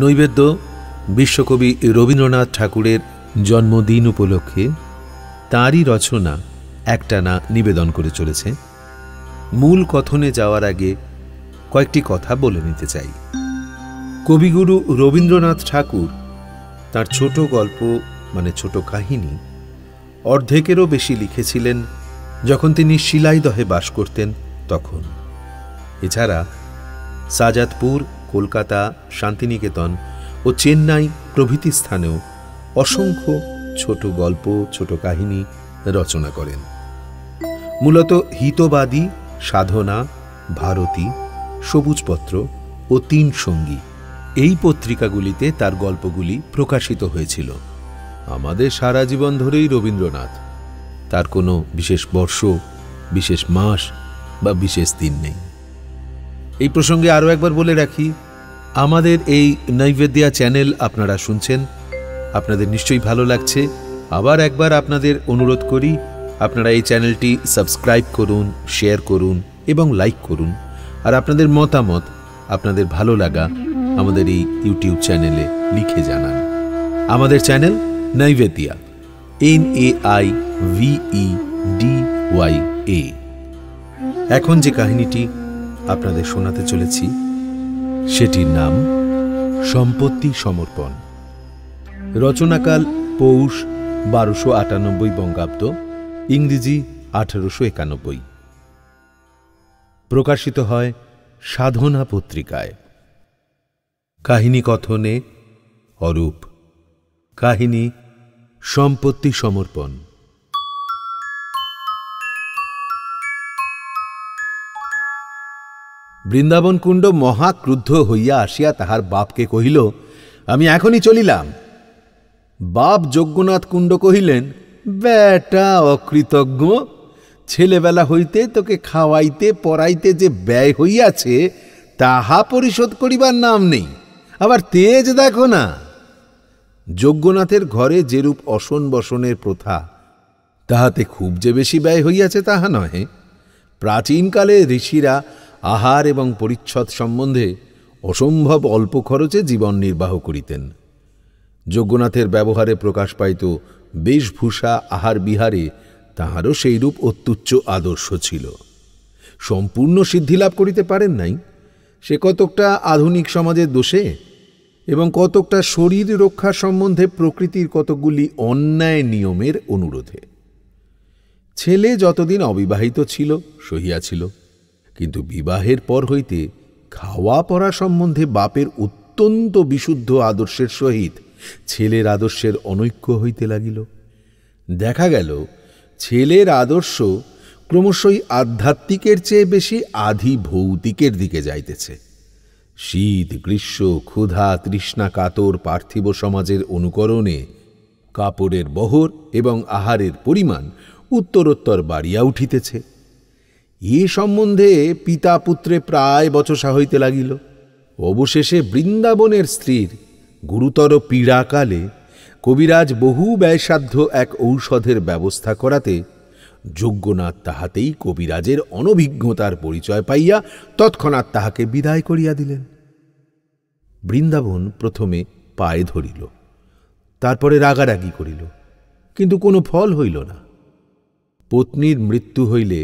নৈবেদ্য বিশ্বকবি রবীন্দ্রনাথ ঠাকুরের জন্মদিন উপলক্ষে তাঁরই রচনা একটানা নিবেদন করে চলেছে মূল কথনে যাওয়ার আগে কয়েকটি কথা বলে নিতে চাই কবিগুরু রবীন্দ্রনাথ ঠাকুর তার ছোট গল্প মানে ছোট কাহিনী অর্ধেকেরও বেশি লিখেছিলেন যখন তিনি শিলাইদহে বাস করতেন তখন এছাড়া সাজাদপুর কলকাতা শান্তিনিকেতন ও চেন্নাই প্রভৃতি স্থানেও অসংখ্য ছোট গল্প ছোট কাহিনী রচনা করেন মূলত হিতবাদী সাধনা ভারতী সবুজপত্র ও তিন সঙ্গী এই পত্রিকাগুলিতে তার গল্পগুলি প্রকাশিত হয়েছিল আমাদের সারা জীবন ধরেই রবীন্দ্রনাথ তার কোনো বিশেষ বর্ষ বিশেষ মাস বা বিশেষ দিন নেই এই প্রসঙ্গে আরও একবার বলে রাখি আমাদের এই নৈবেদ্যা চ্যানেল আপনারা শুনছেন আপনাদের নিশ্চয়ই ভালো লাগছে আবার একবার আপনাদের অনুরোধ করি আপনারা এই চ্যানেলটি সাবস্ক্রাইব করুন শেয়ার করুন এবং লাইক করুন আর আপনাদের মতামত আপনাদের ভালো লাগা আমাদের এই ইউটিউব চ্যানেলে লিখে জানান আমাদের channel Naibedya N A I V D Y A এখন যে কাহিনীটি আপনাদের শোনাতে চলেছি সেটির নাম সম্পত্তি সমর্পণ রচনাকাল পৌষ বারোশো আটানব্বই বঙ্গাব্দ ইংরেজি আঠারোশো একানব্বই প্রকাশিত হয় সাধনা পত্রিকায় কাহিনী কথনে অরূপ কাহিনী সম্পত্তি সমর্পণ বৃন্দাবন মহা মহাক্রুদ্ধ হইয়া আসিয়া তাহার বাপকে কহিল আমি এখনই চলিলাম বাপ যজ্ঞনাথ কুণ্ড কহিলেন ব্যাটা অকৃতজ্ঞ ছেলেবেলা হইতে তোকে খাওয়াইতে পড়াইতে যে ব্যয় হইয়াছে তাহা পরিশোধ করিবার নাম নেই আবার তেজ দেখো না যজ্ঞনাথের ঘরে যেরূপ অসন বসনের প্রথা তাহাতে খুব যে বেশি ব্যয় হইয়াছে তাহা নহে প্রাচীনকালে ঋষিরা আহার এবং পরিচ্ছদ সম্বন্ধে অসম্ভব অল্প খরচে জীবন নির্বাহ করিতেন যজ্ঞনাথের ব্যবহারে প্রকাশ পাইত বেশভূষা আহার বিহারে তাহারও সেইরূপ অত্যুচ্চ আদর্শ ছিল সম্পূর্ণ সিদ্ধিলাভ করিতে পারেন নাই সে কতকটা আধুনিক সমাজের দোষে এবং কতকটা শরীর রক্ষা সম্বন্ধে প্রকৃতির কতকগুলি অন্যায় নিয়মের অনুরোধে ছেলে যতদিন অবিবাহিত ছিল সহিয়াছিল কিন্তু বিবাহের পর হইতে খাওয়া পড়া সম্বন্ধে বাপের অত্যন্ত বিশুদ্ধ আদর্শের সহিত ছেলের আদর্শের অনৈক্য হইতে লাগিল দেখা গেল ছেলের আদর্শ ক্রমশই আধ্যাত্মিকের চেয়ে বেশি আধি ভৌতিকের দিকে যাইতেছে শীত গ্রীষ্ম ক্ষুধা তৃষ্ণা কাতর পার্থিব সমাজের অনুকরণে কাপড়ের বহর এবং আহারের পরিমাণ উত্তরোত্তর বাড়িয়া উঠিতেছে এ সম্বন্ধে পিতা পুত্রে প্রায় বচসা হইতে লাগিল অবশেষে বৃন্দাবনের স্ত্রীর গুরুতর পীড়াকালে কবিরাজ বহু ব্যয়সাধ্য এক ঔষধের ব্যবস্থা করাতে যোগ্যনাথ তাহাতেই কবিরাজের অনভিজ্ঞতার পরিচয় পাইয়া তৎক্ষণাৎ তাহাকে বিদায় করিয়া দিলেন বৃন্দাবন প্রথমে পায়ে ধরিল তারপরে রাগারাগি করিল কিন্তু কোনো ফল হইল না পত্নীর মৃত্যু হইলে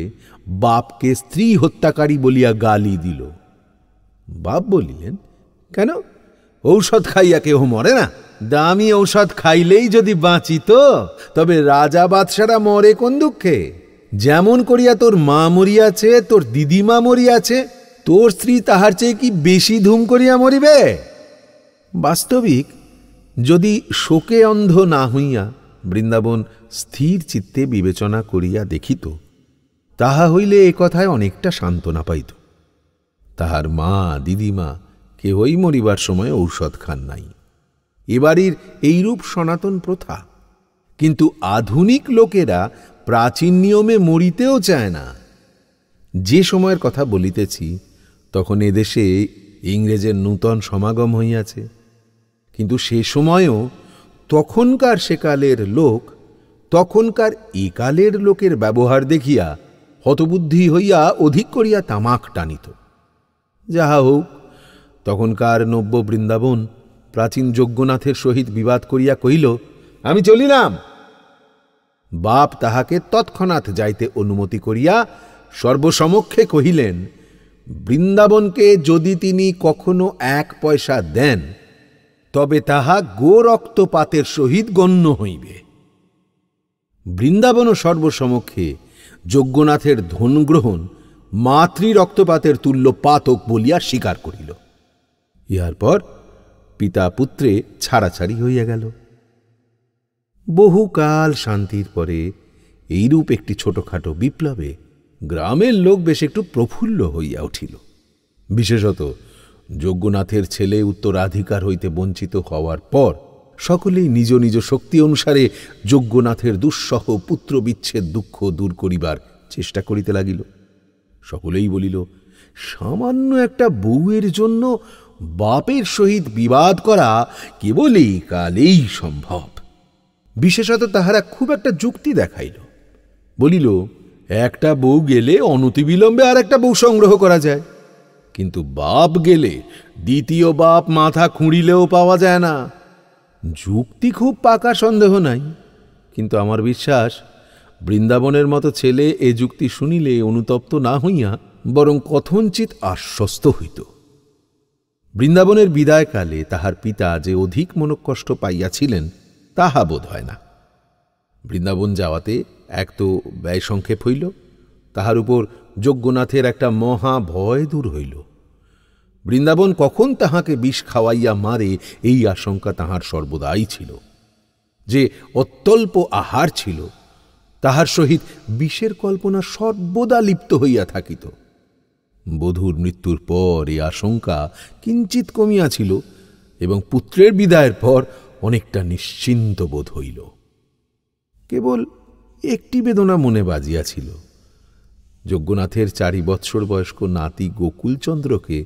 বাপকে স্ত্রী হত্যাকারী বলিয়া গালি দিল বাপ বলিলেন কেন ঔষধ খাইয়া কেহ মরে না দামি ঔষধ খাইলেই যদি বাঁচিত তবে রাজা বাদশারা মরে কোন দুঃখে যেমন করিয়া তোর মা মরিয়াছে তোর দিদিমা মরিয়াছে তোর স্ত্রী তাহার চেয়ে কি বেশি ধুম করিয়া মরিবে বাস্তবিক যদি শোকে অন্ধ না হইয়া বৃন্দাবন স্থির চিত্তে বিবেচনা করিয়া দেখিত তাহা হইলে এ কথায় অনেকটা সান্ত্বনা পাইত তাহার মা দিদিমা কেহই মরিবার সময় ঔষধ খান নাই এবাড়ির এইরূপ সনাতন প্রথা কিন্তু আধুনিক লোকেরা প্রাচীন নিয়মে মরিতেও চায় না যে সময়ের কথা বলিতেছি তখন এদেশে ইংরেজের নূতন সমাগম হইয়াছে কিন্তু সে সময়ও তখনকার সেকালের লোক তখনকার একালের লোকের ব্যবহার দেখিয়া হতবুদ্ধি হইয়া অধিক করিয়া তামাক টানিত যাহা হোক তখনকার নব্য বৃন্দাবন প্রাচীন যজ্ঞনাথের সহিত বিবাদ করিয়া কহিল আমি চলিলাম বাপ তাহাকে তৎক্ষণাৎ যাইতে অনুমতি করিয়া সর্বসমক্ষে কহিলেন বৃন্দাবনকে যদি তিনি কখনো এক পয়সা দেন তবে তাহা গোরক্তপাতের সহিত গণ্য হইবে বৃন্দাবন সর্বসমক্ষে যজ্ঞনাথের ধনগ্রহণ মাতৃ রক্তপাতের তুল্য পাতক বলিয়া স্বীকার করিল ইহার পর পিতা পুত্রে ছাড়াছাড়ি হইয়া গেল বহুকাল শান্তির পরে এইরূপ একটি ছোটখাটো বিপ্লবে গ্রামের লোক বেশ একটু প্রফুল্ল হইয়া উঠিল বিশেষত যজ্ঞনাথের ছেলে উত্তরাধিকার হইতে বঞ্চিত হওয়ার পর সকলেই নিজ নিজ শক্তি অনুসারে যজ্ঞনাথের দুঃসহ পুত্র বিচ্ছেদ দুঃখ দূর করিবার চেষ্টা করিতে লাগিল সকলেই বলিল সামান্য একটা বউয়ের জন্য বাপের সহিত বিবাদ করা কেবলই কালেই সম্ভব বিশেষত তাহারা খুব একটা যুক্তি দেখাইল বলিল একটা বউ গেলে অনতিবিলম্বে আর একটা বউ সংগ্রহ করা যায় কিন্তু বাপ গেলে দ্বিতীয় বাপ মাথা খুঁড়িলেও পাওয়া যায় না যুক্তি খুব পাকা সন্দেহ নাই কিন্তু আমার বিশ্বাস বৃন্দাবনের মতো ছেলে এ যুক্তি শুনিলে অনুতপ্ত না হইয়া বরং কথঞ্চিত আশ্বস্ত হইত বৃন্দাবনের বিদায়কালে তাহার পিতা যে অধিক মনকষ্ট পাইয়াছিলেন তাহা বোধ হয় না বৃন্দাবন যাওয়াতে এক তো ব্যয় সংক্ষেপ হইল তাহার উপর যজ্ঞনাথের একটা মহা ভয় দূর হইল বৃন্দাবন কখন তাহাকে বিষ খাওয়াইয়া মারে এই আশঙ্কা তাহার সর্বদাই ছিল যে অত্যল্প আহার ছিল তাহার সহিত বিষের কল্পনা সর্বদা লিপ্ত হইয়া থাকিত বধূর মৃত্যুর পর এই আশঙ্কা কিঞ্চিত কমিয়াছিল এবং পুত্রের বিদায়ের পর অনেকটা নিশ্চিন্ত বোধ হইল কেবল একটি বেদনা মনে বাজিয়াছিল যজ্ঞনাথের চারি বৎসর বয়স্ক নাতি গোকুলচন্দ্রকে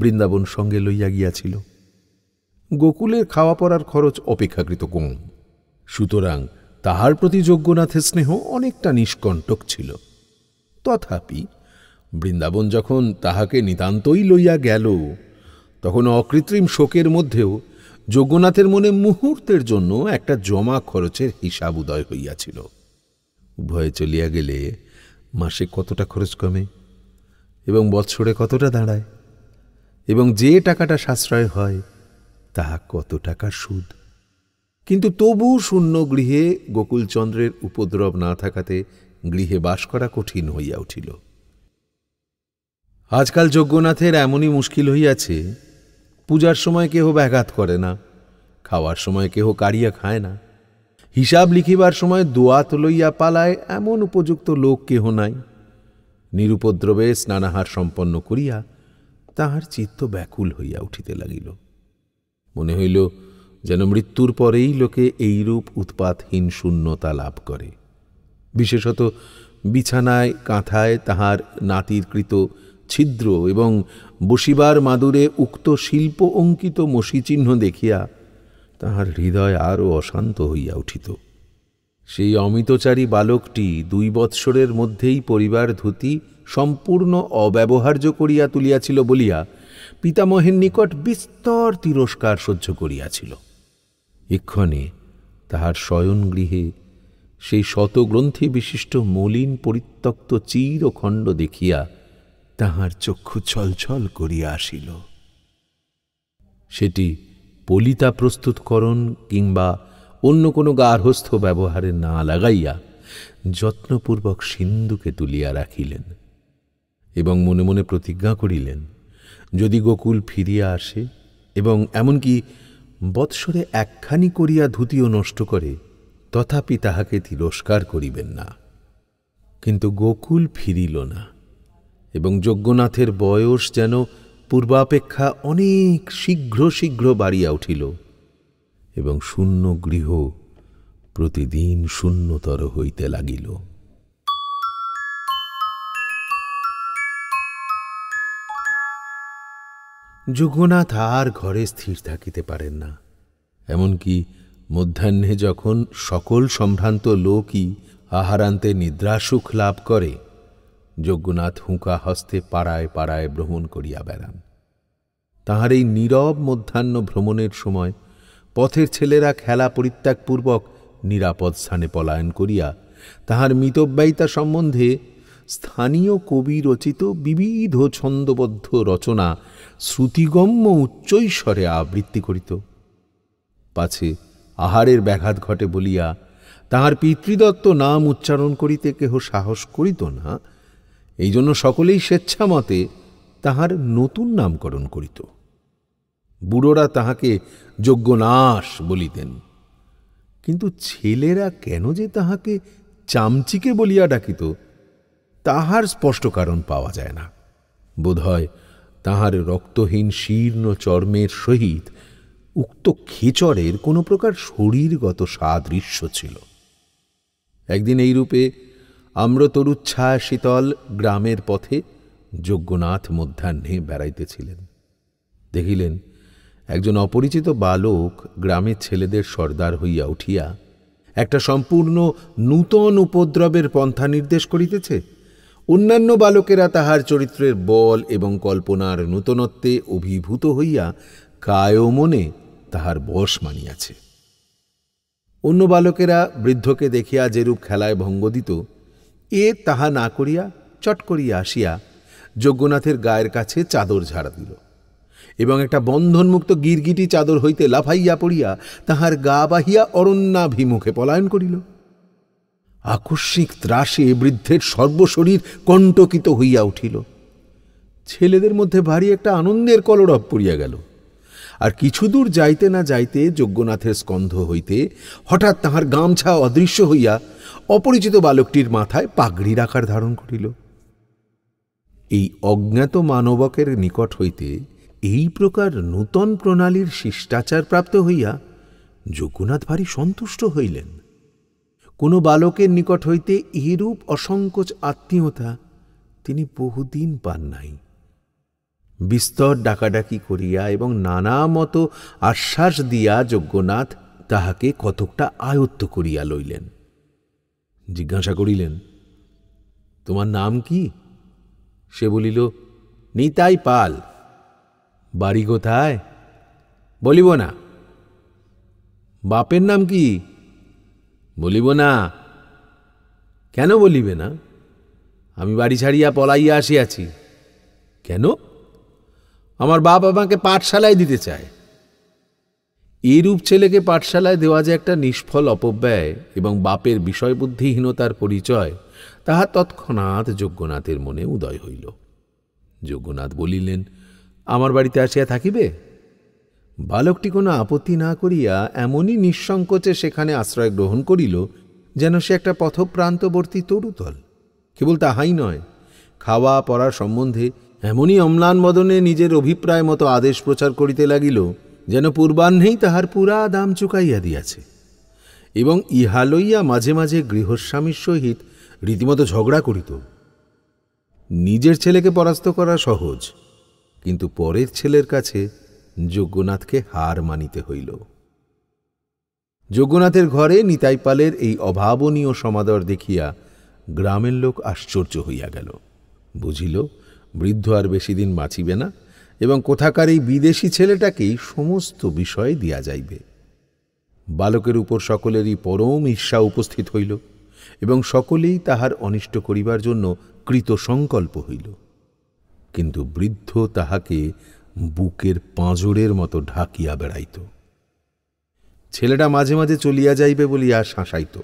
বৃন্দাবন সঙ্গে লইয়া গিয়াছিল গোকুলের খাওয়া পড়ার খরচ অপেক্ষাকৃত কম সুতরাং তাহার প্রতি যজ্ঞনাথের স্নেহ অনেকটা নিষ্কণ্টক ছিল তথাপি বৃন্দাবন যখন তাহাকে নিতান্তই লইয়া গেল তখন অকৃত্রিম শোকের মধ্যেও যজ্ঞনাথের মনে মুহূর্তের জন্য একটা জমা খরচের হিসাব উদয় হইয়াছিল উভয়ে চলিয়া গেলে মাসে কতটা খরচ কমে এবং বৎসরে কতটা দাঁড়ায় এবং যে টাকাটা সাশ্রয় হয় তা কত টাকা সুদ কিন্তু তবু শূন্য গৃহে গোকুলচন্দ্রের উপদ্রব না থাকাতে গৃহে বাস করা কঠিন হইয়া উঠিল আজকাল যজ্ঞনাথের এমনই মুশকিল হইয়াছে পূজার সময় কেহ ব্যাঘাত করে না খাওয়ার সময় কেহ কারিয়া খায় না হিসাব লিখিবার সময় দোয়াত লইয়া পালায় এমন উপযুক্ত লোক কেহ নাই নিরুপদ্রবে স্নানাহার সম্পন্ন করিয়া তাহার চিত্ত ব্যাকুল হইয়া উঠিতে লাগিল মনে হইল যেন মৃত্যুর পরেই লোকে এইরূপ উৎপাতহীন শূন্যতা লাভ করে বিশেষত বিছানায় কাঁথায় তাহার নাতিরকৃত ছিদ্র এবং বসিবার মাদুরে উক্ত শিল্প অঙ্কিত মসিচিহ্ন দেখিয়া তাহার হৃদয় আরও অশান্ত হইয়া উঠিত সেই অমিতচারী বালকটি দুই বৎসরের মধ্যেই পরিবার ধুতি সম্পূর্ণ অব্যবহার্য করিয়া তুলিয়াছিল বলিয়া পিতামহের নিকট বিস্তর তিরস্কার সহ্য করিয়াছিল এক্ষণে তাহার শয়নগৃহে সেই শতগ্রন্থি বিশিষ্ট মলিন পরিত্যক্ত চিরখণ্ড দেখিয়া তাহার চক্ষু ছলছল করিয়া আসিল সেটি পলিতা প্রস্তুতকরণ কিংবা অন্য কোনো গার্হস্থ ব্যবহারে না লাগাইয়া যত্নপূর্বক সিন্ধুকে তুলিয়া রাখিলেন এবং মনে মনে প্রতিজ্ঞা করিলেন যদি গোকুল ফিরিয়া আসে এবং এমনকি বৎসরে একখানি করিয়া ধুতিও নষ্ট করে তথাপি তাহাকে তিরস্কার করিবেন না কিন্তু গোকুল ফিরিল না এবং যজ্ঞনাথের বয়স যেন পূর্বাপেক্ষা অনেক শীঘ্র শীঘ্র বাড়িয়া উঠিল এবং শূন্য গৃহ প্রতিদিন শূন্যতর হইতে লাগিল যুগনাথ আর ঘরে স্থির থাকিতে পারেন না এমনকি মধ্যাহ্নে যখন সকল সম্ভ্রান্ত লোকই আহারান্তে নিদ্রাসুখ লাভ করে যজ্ঞনাথ হুঁকা হস্তে পাড়ায় পাড়ায় ভ্রমণ করিয়া বেড়ান তাহার এই নীরব মধ্যাহ্ন ভ্রমণের সময় পথের ছেলেরা খেলা পরিত্যাগপূর্বক নিরাপদ স্থানে পলায়ন করিয়া তাহার মিতব্যায়িতা সম্বন্ধে স্থানীয় কবি রচিত বিবিধ ছন্দবদ্ধ রচনা শ্রুতিগম্য উচ্চৈশ্বরে আবৃত্তি করিত পাছে আহারের ব্যাঘাত ঘটে বলিয়া তাহার পিতৃদত্ত নাম উচ্চারণ করিতে কেহ সাহস করিত না এই জন্য সকলেই স্বেচ্ছামতে তাহার নতুন নামকরণ করিত বুড়োরা তাহাকে যজ্ঞনাশ বলিতেন কিন্তু ছেলেরা কেন যে তাহাকে চামচিকে বলিয়া ডাকিত তাহার স্পষ্ট কারণ পাওয়া যায় না বোধহয় তাহার রক্তহীন শীর্ণ চর্মের সহিত উক্ত খেচরের কোনো প্রকার শরীরগত সাদৃশ্য ছিল একদিন এইরূপে আম্রতরুচ্ছা শীতল গ্রামের পথে যজ্ঞনাথ মধ্যাহ্নে বেড়াইতেছিলেন দেখিলেন একজন অপরিচিত বালক গ্রামের ছেলেদের সর্দার হইয়া উঠিয়া একটা সম্পূর্ণ নূতন উপদ্রবের পন্থা নির্দেশ করিতেছে অন্যান্য বালকেরা তাহার চরিত্রের বল এবং কল্পনার নূতনত্বে অভিভূত হইয়া কায়ও মনে তাহার বশ মানিয়াছে অন্য বালকেরা বৃদ্ধকে দেখিয়া যেরূপ খেলায় ভঙ্গ দিত এ তাহা না করিয়া চট করিয়া আসিয়া যজ্ঞনাথের গায়ের কাছে চাদর ঝাড়া দিল এবং একটা বন্ধনমুক্ত গিরগিটি চাদর হইতে লাফাইয়া পড়িয়া তাহার গা বাহিয়া অরণ্যাভিমুখে পলায়ন করিল আকস্মিক ত্রাসে বৃদ্ধের সর্বশরীর কণ্টকিত হইয়া উঠিল ছেলেদের মধ্যে ভারী একটা আনন্দের কলরব পড়িয়া গেল আর কিছুদূর যাইতে না যাইতে যজ্ঞনাথের স্কন্ধ হইতে হঠাৎ তাহার গামছা অদৃশ্য হইয়া অপরিচিত বালকটির মাথায় পাগড়ির আকার ধারণ করিল এই অজ্ঞাত মানবকের নিকট হইতে এই প্রকার নূতন প্রণালীর শিষ্টাচার প্রাপ্ত হইয়া যজ্ঞনাথ ভারী সন্তুষ্ট হইলেন কোনো বালকের নিকট হইতে ইহিরূপ অসংকোচ আত্মীয়তা তিনি বহুদিন পান নাই বিস্তর ডাকাডাকি করিয়া এবং নানা মতো আশ্বাস দিয়া যজ্ঞনাথ তাহাকে কতকটা আয়ত্ত করিয়া লইলেন জিজ্ঞাসা করিলেন তোমার নাম কি সে বলিল নিতাই পাল বাড়ি কোথায় বলিব না বাপের নাম কি বলিব না কেন বলিবে না আমি বাড়ি ছাড়িয়া পলাইয়া আসিয়াছি কেন আমার বাপ আমাকে পাঠশালায় দিতে চায় এরূপ ছেলেকে পাঠশালায় দেওয়া যে একটা নিষ্ফল অপব্যয় এবং বাপের বিষয়বুদ্ধিহীনতার পরিচয় তাহা তৎক্ষণাৎ যজ্ঞনাথের মনে উদয় হইল যজ্ঞনাথ বলিলেন আমার বাড়িতে আসিয়া থাকিবে বালকটি কোনো আপত্তি না করিয়া এমনই নিঃসংকোচে সেখানে আশ্রয় গ্রহণ করিল যেন সে একটা পথপ্রান্তবর্তী তরুতল কেবল তাহাই নয় খাওয়া পড়ার সম্বন্ধে এমনই অম্লান মদনে নিজের অভিপ্রায় মতো আদেশ প্রচার করিতে লাগিল যেন পূর্বাহ্নেই তাহার পুরা দাম চুকাইয়া দিয়াছে এবং ইহা লইয়া মাঝে মাঝে গৃহস্বামীর সহিত রীতিমতো ঝগড়া করিত নিজের ছেলেকে পরাস্ত করা সহজ কিন্তু পরের ছেলের কাছে যজ্ঞনাথকে হার মানিতে হইল যজ্ঞনাথের ঘরে নিতাইপালের এই অভাবনীয় সমাদর দেখিয়া গ্রামের লোক আশ্চর্য হইয়া গেল বুঝিল বৃদ্ধ আর বেশি দিন বাঁচিবে না এবং কোথাকার এই বিদেশি ছেলেটাকেই সমস্ত বিষয় দিয়া যাইবে বালকের উপর সকলেরই পরম ঈর্ষা উপস্থিত হইল এবং সকলেই তাহার অনিষ্ট করিবার জন্য কৃত সংকল্প হইল কিন্তু বৃদ্ধ তাহাকে বুকের পাঁজরের মতো ঢাকিয়া বেড়াইত ছেলেটা মাঝে মাঝে চলিয়া যাইবে বলিয়া শাঁসাইত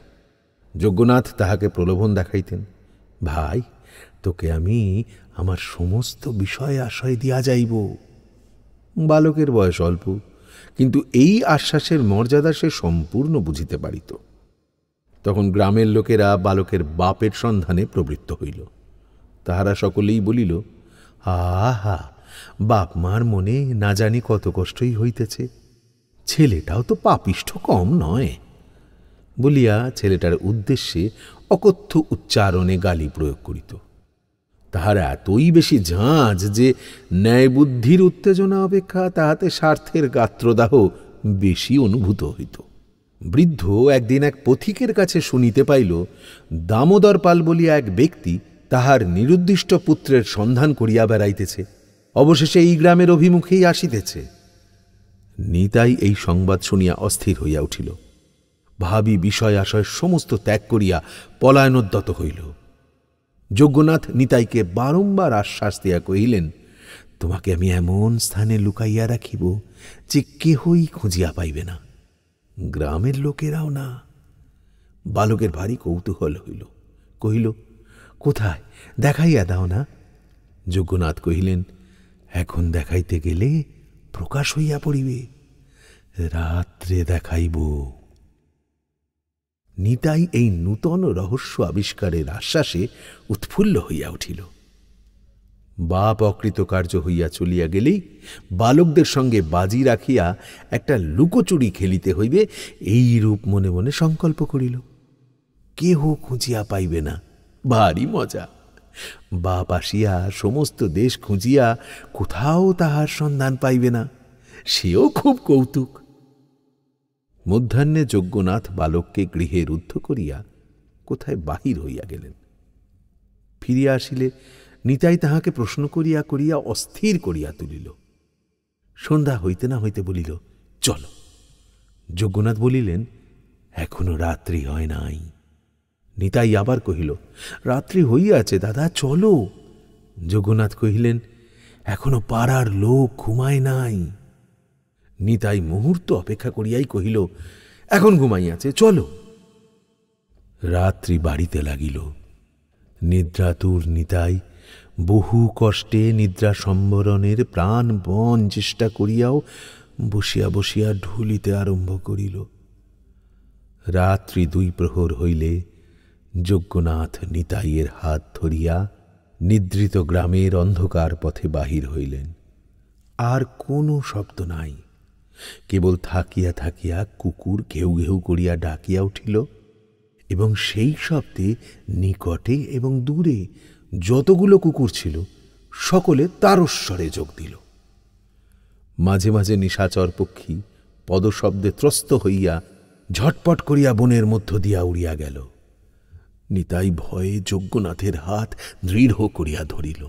যজ্ঞনাথ তাহাকে প্রলোভন দেখাইতেন ভাই তোকে আমি আমার সমস্ত বিষয় আশ্রয় দিয়া যাইব বালকের বয়স অল্প কিন্তু এই আশ্বাসের মর্যাদা সে সম্পূর্ণ বুঝিতে পারিত তখন গ্রামের লোকেরা বালকের বাপের সন্ধানে প্রবৃত্ত হইল তাহারা সকলেই বলিল আহা বাপ মার মনে না জানি কত কষ্টই হইতেছে ছেলেটাও তো পাপিষ্ঠ কম নয় বলিয়া ছেলেটার উদ্দেশ্যে অকথ্য উচ্চারণে গালি প্রয়োগ করিত তাহার এতই বেশি ঝাঁজ যে ন্যায়বুদ্ধির উত্তেজনা অপেক্ষা তাহাতে স্বার্থের গাত্রদাহ বেশি অনুভূত হইত বৃদ্ধ একদিন এক পথিকের কাছে শুনিতে পাইল দামোদর পাল বলিয়া এক ব্যক্তি তাহার নিরুদ্দিষ্ট পুত্রের সন্ধান করিয়া বেড়াইতেছে অবশেষে এই গ্রামের অভিমুখেই আসিতেছে নিতাই এই সংবাদ শুনিয়া অস্থির হইয়া উঠিল ভাবি বিষয় আশয় সমস্ত ত্যাগ করিয়া পলায়নোদ্যত হইল যজ্ঞনাথ নিতাইকে বারম্বার আশ্বাস দিয়া কহিলেন তোমাকে আমি এমন স্থানে লুকাইয়া রাখিব যে কেহই খুঁজিয়া পাইবে না গ্রামের লোকেরাও না বালকের ভারী কৌতূহল হইল কহিল কোথায় দেখাইয়া দাও না যজ্ঞনাথ কহিলেন এখন দেখাইতে গেলে প্রকাশ হইয়া পড়িবে রাত্রে দেখাইব নিতাই এই নূতন রহস্য আবিষ্কারের আশ্বাসে উৎফুল্ল হইয়া উঠিল বাপ কার্য হইয়া চলিয়া গেলেই বালকদের সঙ্গে বাজি রাখিয়া একটা লুকোচুরি খেলিতে হইবে এই রূপ মনে মনে সংকল্প করিল কেহ খুঁজিয়া পাইবে না ভারী মজা বাপ আসিয়া সমস্ত দেশ খুঁজিয়া কোথাও তাহার সন্ধান পাইবে না সেও খুব কৌতুক মধ্যাহ্নে যজ্ঞনাথ বালককে গৃহে রুদ্ধ করিয়া কোথায় বাহির হইয়া গেলেন ফিরিয়া আসিলে নিতাই তাহাকে প্রশ্ন করিয়া করিয়া অস্থির করিয়া তুলিল সন্ধ্যা হইতে না হইতে বলিল চলো যজ্ঞনাথ বলিলেন এখনো রাত্রি হয় নাই নিতাই আবার কহিল রাত্রি হইয়াছে দাদা চলো যোগনাথ কহিলেন এখনো পাড়ার লোক ঘুমায় নাই নিতাই মুহূর্ত অপেক্ষা করিয়াই কহিল এখন ঘুমাইয়াছে চলো রাত্রি বাড়িতে লাগিল নিদ্রাতুর নিতাই বহু কষ্টে নিদ্রা সম্বরণের প্রাণপণ চেষ্টা করিয়াও বসিয়া বসিয়া ঢুলিতে আরম্ভ করিল রাত্রি দুই প্রহর হইলে যজ্ঞনাথ নিতাইয়ের হাত ধরিয়া নিদ্রিত গ্রামের অন্ধকার পথে বাহির হইলেন আর কোনো শব্দ নাই কেবল থাকিয়া থাকিয়া কুকুর ঘেউ ঘেউ করিয়া ডাকিয়া উঠিল এবং সেই শব্দে নিকটে এবং দূরে যতগুলো কুকুর ছিল সকলে তারস্বরে যোগ দিল মাঝে মাঝে নিশাচর পক্ষী পদশব্দে ত্রস্ত হইয়া ঝটপট করিয়া বনের মধ্য দিয়া উড়িয়া গেল নিতাই ভয়ে যজ্ঞনাথের হাত দৃঢ় করিয়া ধরিল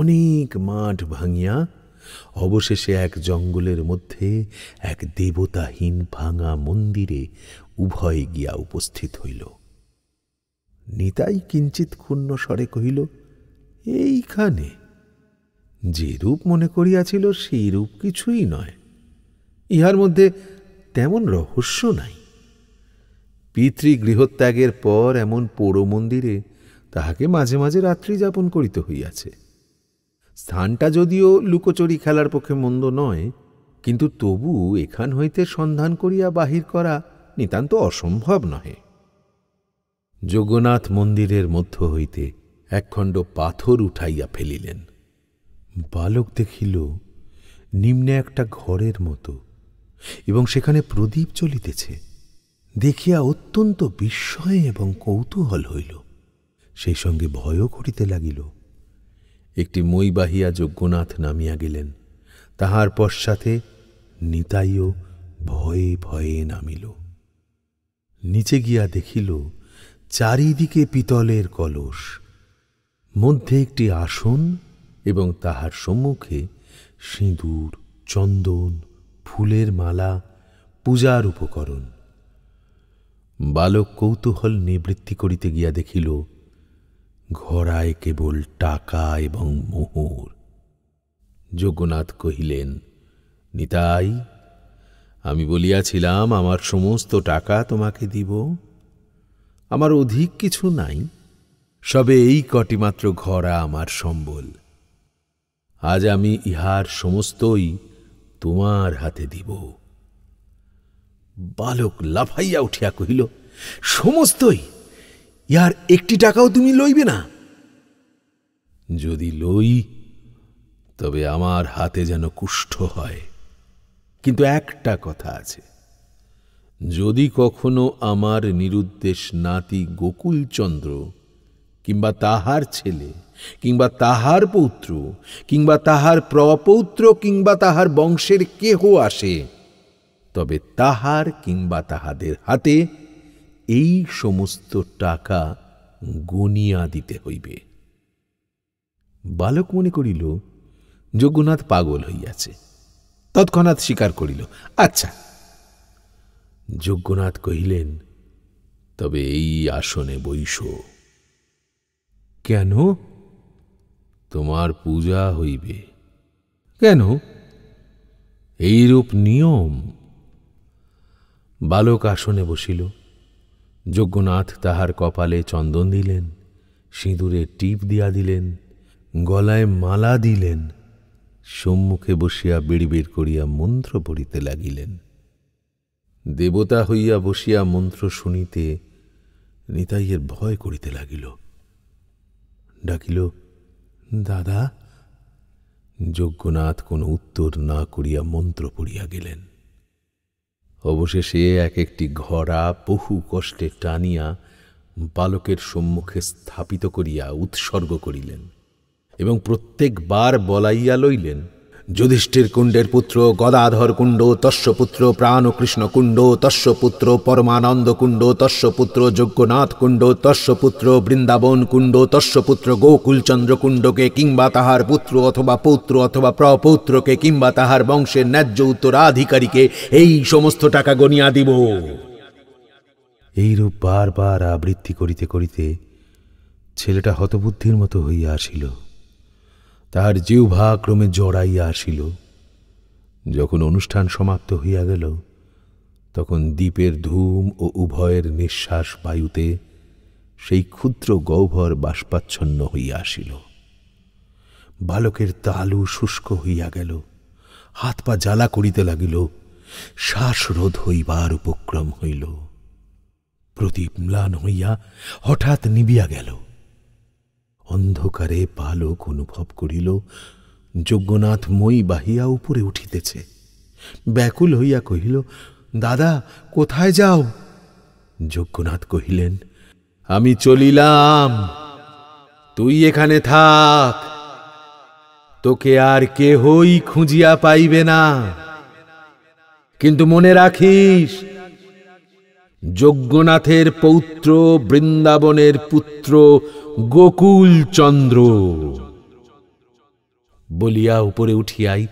অনেক মাঠ ভাঙিয়া অবশেষে এক জঙ্গলের মধ্যে এক দেবতাহীন ভাঙা মন্দিরে উভয়ে গিয়া উপস্থিত হইল নিতাই কিঞ্চিত ক্ষুণ্ণ স্বরে কহিল এইখানে যে রূপ মনে করিয়াছিল সেই রূপ কিছুই নয় ইহার মধ্যে তেমন রহস্য নাই পিতৃগৃহত্যাগের পর এমন পোড়ো মন্দিরে তাহাকে মাঝে মাঝে রাত্রি যাপন করিতে হইয়াছে স্থানটা যদিও লুকোচরি খেলার পক্ষে মন্দ নয় কিন্তু তবু এখান হইতে সন্ধান করিয়া বাহির করা নিতান্ত অসম্ভব নহে যোগনাথ মন্দিরের মধ্য হইতে একখণ্ড পাথর উঠাইয়া ফেলিলেন বালক দেখিল নিম্নে একটা ঘরের মতো এবং সেখানে প্রদীপ চলিতেছে দেখিয়া অত্যন্ত বিস্ময় এবং কৌতূহল হইল সেই সঙ্গে ভয়ও করিতে লাগিল একটি মই বাহিয়া যজ্ঞনাথ নামিয়া গেলেন তাহার পশ্চাতে নিতাইও ভয়ে ভয়ে নামিল নিচে গিয়া দেখিল চারিদিকে পিতলের কলস মধ্যে একটি আসন এবং তাহার সম্মুখে সিঁদুর চন্দন ফুলের মালা পূজার উপকরণ বালক কৌতূহল নিবৃত্তি করিতে গিয়া দেখিল ঘোড়ায় কেবল টাকা এবং মোহর যোগনাথ কহিলেন নিতাই আমি বলিয়াছিলাম আমার সমস্ত টাকা তোমাকে দিব আমার অধিক কিছু নাই সবে এই কটিমাত্র ঘোড়া আমার সম্বল আজ আমি ইহার সমস্তই তোমার হাতে দিব বালক লাফাইয়া উঠিয়া কহিল সমস্তই ইয়ার একটি টাকাও তুমি লইবে না যদি লই তবে আমার হাতে যেন কুষ্ঠ হয় কিন্তু একটা কথা আছে যদি কখনো আমার নিরুদ্দেশ নাতি গোকুলচন্দ্র কিংবা তাহার ছেলে কিংবা তাহার পৌত্র কিংবা তাহার প্রপৌত্র কিংবা তাহার বংশের কেহ আসে তবে তাহার কিংবা তাহাদের হাতে এই সমস্ত টাকা গুনিয়া দিতে হইবে বালক মনে করিল যজ্ঞনাথ পাগল হইয়াছে তৎক্ষণাৎ স্বীকার করিল আচ্ছা যজ্ঞনাথ কহিলেন তবে এই আসনে বৈষ কেন তোমার পূজা হইবে কেন এইরূপ নিয়ম বালক আসনে বসিল যজ্ঞনাথ তাহার কপালে চন্দন দিলেন সিঁদুরে টিপ দিয়া দিলেন গলায় মালা দিলেন সম্মুখে বসিয়া বিড়বিড় করিয়া মন্ত্র পড়িতে লাগিলেন দেবতা হইয়া বসিয়া মন্ত্র শুনিতে নিতাইয়ের ভয় করিতে লাগিল ডাকিল দাদা যজ্ঞনাথ কোনো উত্তর না করিয়া মন্ত্র পড়িয়া গেলেন অবশেষে এক একটি ঘোড়া বহু কষ্টে টানিয়া বালকের সম্মুখে স্থাপিত করিয়া উৎসর্গ করিলেন এবং প্রত্যেকবার বলাইয়া লইলেন যুধিষ্ঠির কুণ্ডের পুত্র গদাধর কুণ্ড তস্যপুত্র প্রাণকৃষ্ণ কুণ্ড তস্যপুত্র পরমানন্দ কুণ্ড তস্যপুত্র যজ্ঞনাথ কুণ্ড তস্যপুত্র বৃন্দাবন কুণ্ড তস্যপুত্র গোকুলচন্দ্র কুণ্ডকে কিংবা তাহার পুত্র অথবা পৌত্র অথবা প্রপৌত্রকে কিংবা তাহার বংশের ন্যায্য উত্তরাধিকারীকে এই সমস্ত টাকা গনিয়া দিব এইরূপ বারবার আবৃত্তি করিতে করিতে ছেলেটা হতবুদ্ধির মতো হইয়া আসিল তাহার জিহ্বা ক্রমে জড়াইয়া আসিল যখন অনুষ্ঠান সমাপ্ত হইয়া গেল তখন দ্বীপের ধূম ও উভয়ের নিঃশ্বাস বায়ুতে সেই ক্ষুদ্র গহ্বর বাষ্পাচ্ছন্ন হইয়া আসিল বালকের তালু শুষ্ক হইয়া গেল হাত পা জ্বালা করিতে লাগিল শ্বাসরোধ হইবার উপক্রম হইল প্রদীপ ম্লান হইয়া হঠাৎ নিবিয়া গেল অন্ধকারে পালক অনুভব করিল যজ্ঞনাথ মই বাহিয়া উপরে উঠিতেছে ব্যাকুল হইয়া কহিল দাদা কোথায় যাও যজ্ঞনাথ কহিলেন আমি চলিলাম তুই এখানে থাক তোকে আর কেহই খুঁজিয়া পাইবে না কিন্তু মনে রাখিস যজ্ঞনাথের পৌত্র বৃন্দাবনের পুত্র গোকুল চন্দ্র বলিয়া উপরে উঠিয়াই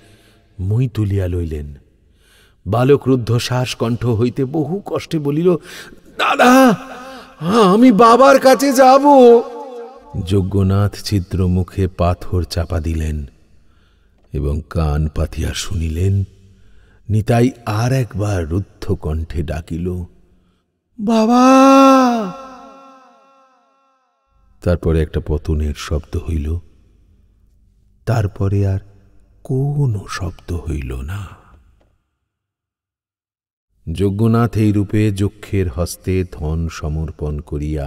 মই তুলিয়া লইলেন বালক রুদ্ধ শ্বাস কণ্ঠ হইতে বহু কষ্টে বলিল দাদা আমি বাবার কাছে যাব যজ্ঞনাথ ছিদ্র মুখে পাথর চাপা দিলেন এবং কান পাতিয়া শুনিলেন নিতাই আর একবার রুদ্ধ কণ্ঠে ডাকিল বাবা তারপরে একটা পতনের শব্দ হইল তারপরে আর কোনো শব্দ হইল না যজ্ঞনাথ এই রূপে যক্ষের হস্তে ধন সমর্পণ করিয়া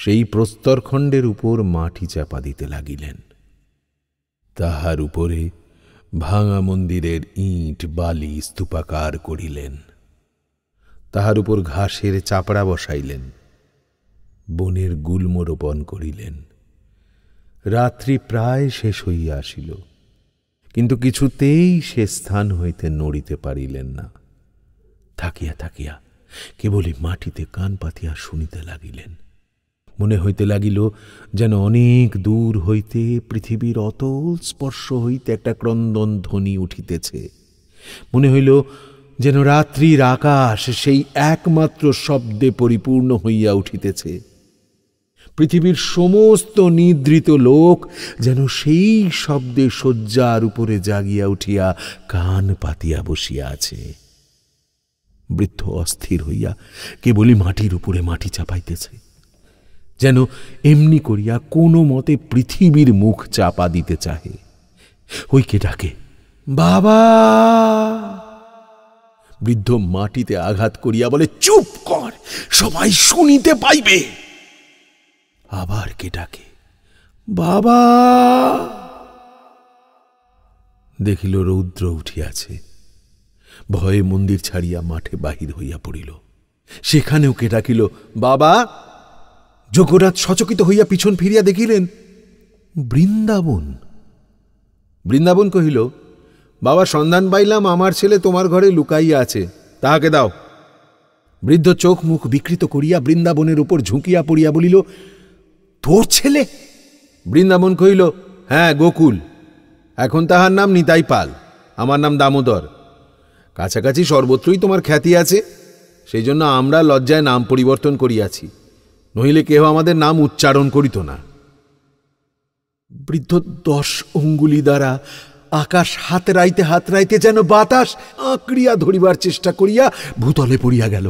সেই প্রস্তরখণ্ডের উপর মাটি চাপা দিতে লাগিলেন তাহার উপরে ভাঙা মন্দিরের ইট বালি স্তূপাকার করিলেন তাহার উপর ঘাসের চাপড়া বসাইলেন বনের গুল্ম রোপণ করিলেন রাত্রি প্রায় শেষ হইয়া আসিল কিন্তু কিছুতেই সে স্থান হইতে নড়িতে পারিলেন না থাকিয়া থাকিয়া কেবলই মাটিতে কান পাতিয়া শুনিতে লাগিলেন মনে হইতে লাগিল যেন অনেক দূর হইতে পৃথিবীর অতল স্পর্শ হইতে একটা ক্রন্দন ধ্বনি উঠিতেছে মনে হইল যেন রাত্রির আকাশ সেই একমাত্র শব্দে পরিপূর্ণ হইয়া উঠিতেছে পৃথিবীর সমস্ত নিদ্রিত লোক যেন সেই শব্দে শয্যার উপরে জাগিয়া উঠিয়া কান পাতিয়া বসিয়া আছে বৃদ্ধ অস্থির হইয়া কেবলই মাটির উপরে মাটি চাপাইতেছে যেন এমনি করিয়া কোনো মতে পৃথিবীর মুখ চাপা দিতে চাহে হইকে ডাকে বাবা বৃদ্ধ মাটিতে আঘাত করিয়া বলে চুপ কর সবাই শুনিতে পাইবে আবার কে ডাকে বাবা দেখিল রৌদ্র উঠিয়াছে ভয়ে মন্দির ছাড়িয়া মাঠে বাহির হইয়া পড়িল সেখানেও কে ডাকিল বাবা যোগরাজ সচকিত হইয়া পিছন ফিরিয়া দেখিলেন বৃন্দাবন বৃন্দাবন কহিল বাবা সন্ধান পাইলাম আমার ছেলে তোমার ঘরে লুকাইয়া আছে তাহাকে দাও বৃদ্ধ চোখ মুখ বিকৃত করিয়া বৃন্দাবনের উপর ঝুঁকিয়া পড়িয়া বলিল তোর ছেলে বৃন্দাবন কহিল হ্যাঁ গোকুল এখন তাহার নাম নিতাই পাল আমার নাম দামোদর কাছাকাছি সর্বত্রই তোমার খ্যাতি আছে সেই জন্য আমরা লজ্জায় নাম পরিবর্তন করিয়াছি নহিলে কেহ আমাদের নাম উচ্চারণ করিত না বৃদ্ধ দশ অঙ্গুলি দ্বারা আকাশ হাতরাইতে হাতরাইতে যেন বাতাস আঁকড়িয়া ধরিবার চেষ্টা করিয়া ভূতলে পড়িয়া গেল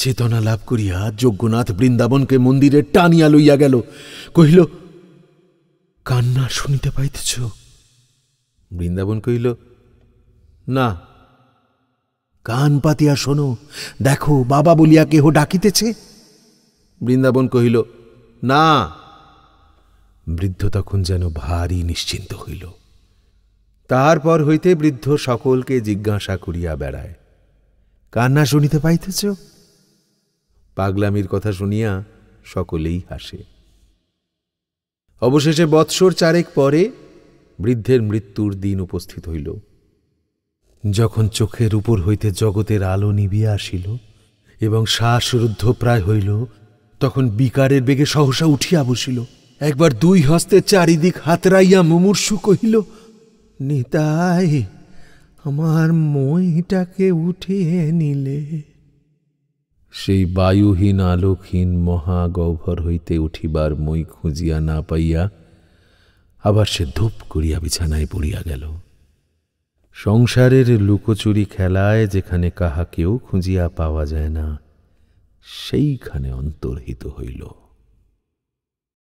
চেতনা লাভ করিয়া যজ্ঞনাথ বৃন্দাবনকে মন্দিরে টানিয়া লইয়া গেল কহিল কান্না শুনিতে পাইতেছ বৃন্দাবন কহিল না কান পাতিয়া শোনো দেখো বাবা বলিয়া কেহ ডাকিতেছে বৃন্দাবন কহিল না বৃদ্ধ তখন যেন ভারী নিশ্চিন্ত হইল তাহার হইতে বৃদ্ধ সকলকে জিজ্ঞাসা করিয়া বেড়ায় কান্না শুনিতে পাইতেছ পাগলামির কথা শুনিয়া সকলেই হাসে অবশেষে বৎসর চারেক পরে বৃদ্ধের মৃত্যুর দিন উপস্থিত হইল যখন চোখের উপর হইতে জগতের আলো নিবিয়া আসিল এবং শ্বাসরুদ্ধ প্রায় হইল তখন বিকারের বেগে সহসা উঠিয়া বসিল একবার দুই হস্তে চারিদিক হাতরাইয়া মুমূর্ষু কহিল নিতাই আমার মইটাকে উঠিয়ে নিলে সেই বায়ুহীন আলোকহীন মহাগহ্বর হইতে উঠিবার মই খুঁজিয়া না পাইয়া আবার সে ধূপ করিয়া বিছানায় পড়িয়া গেল সংসারের লুকোচুরি খেলায় যেখানে কাহাকেও খুঁজিয়া পাওয়া যায় না সেইখানে অন্তর্হিত হইল